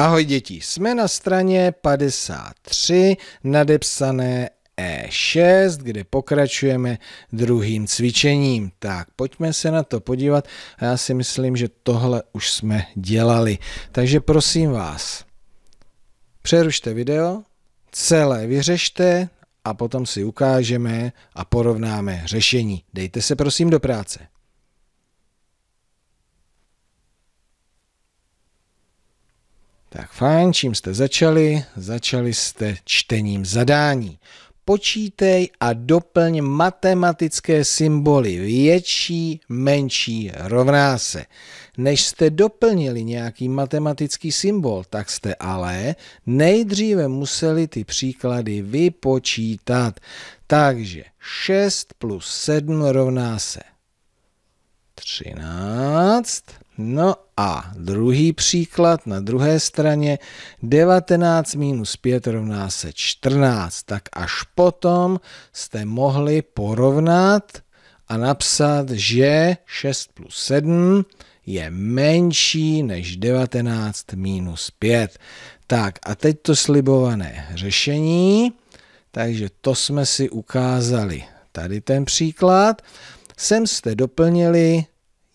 Ahoj děti, jsme na straně 53, nadepsané E6, kde pokračujeme druhým cvičením. Tak, pojďme se na to podívat. A já si myslím, že tohle už jsme dělali. Takže prosím vás, přerušte video, celé vyřešte a potom si ukážeme a porovnáme řešení. Dejte se prosím do práce. Tak fajn, čím jste začali? Začali jste čtením zadání. Počítej a doplň matematické symboly větší, menší, rovná se. Než jste doplnili nějaký matematický symbol, tak jste ale nejdříve museli ty příklady vypočítat. Takže 6 plus 7 rovná se 13. No a druhý příklad na druhé straně, 19 minus 5 rovná se 14, tak až potom jste mohli porovnat a napsat, že 6 plus 7 je menší než 19 minus 5. Tak a teď to slibované řešení, takže to jsme si ukázali tady ten příklad. Sem jste doplnili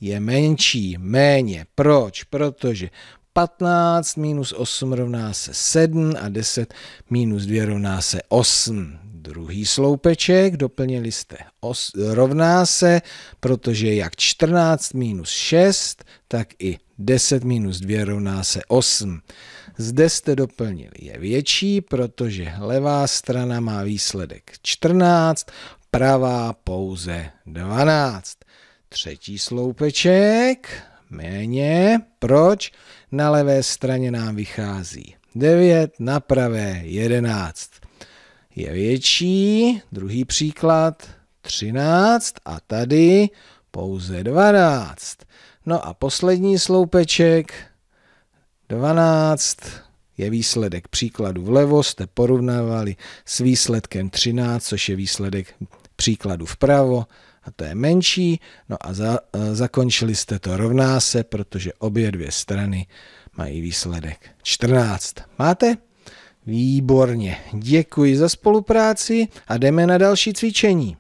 je menší, méně. Proč? Protože 15 minus 8 rovná se 7 a 10 minus 2 rovná se 8. Druhý sloupeček, doplnili jste os, rovná se, protože jak 14 minus 6, tak i 10 minus 2 rovná se 8. Zde jste doplnili je větší, protože levá strana má výsledek 14, pravá pouze 12. Třetí sloupeček, méně, proč? Na levé straně nám vychází 9, na pravé 11. Je větší, druhý příklad 13 a tady pouze 12. No a poslední sloupeček 12 je výsledek příkladu vlevo, jste porovnávali s výsledkem 13, což je výsledek příkladu vpravo, a to je menší, no a za, e, zakončili jste to rovná se, protože obě dvě strany mají výsledek 14. Máte? Výborně, děkuji za spolupráci a jdeme na další cvičení.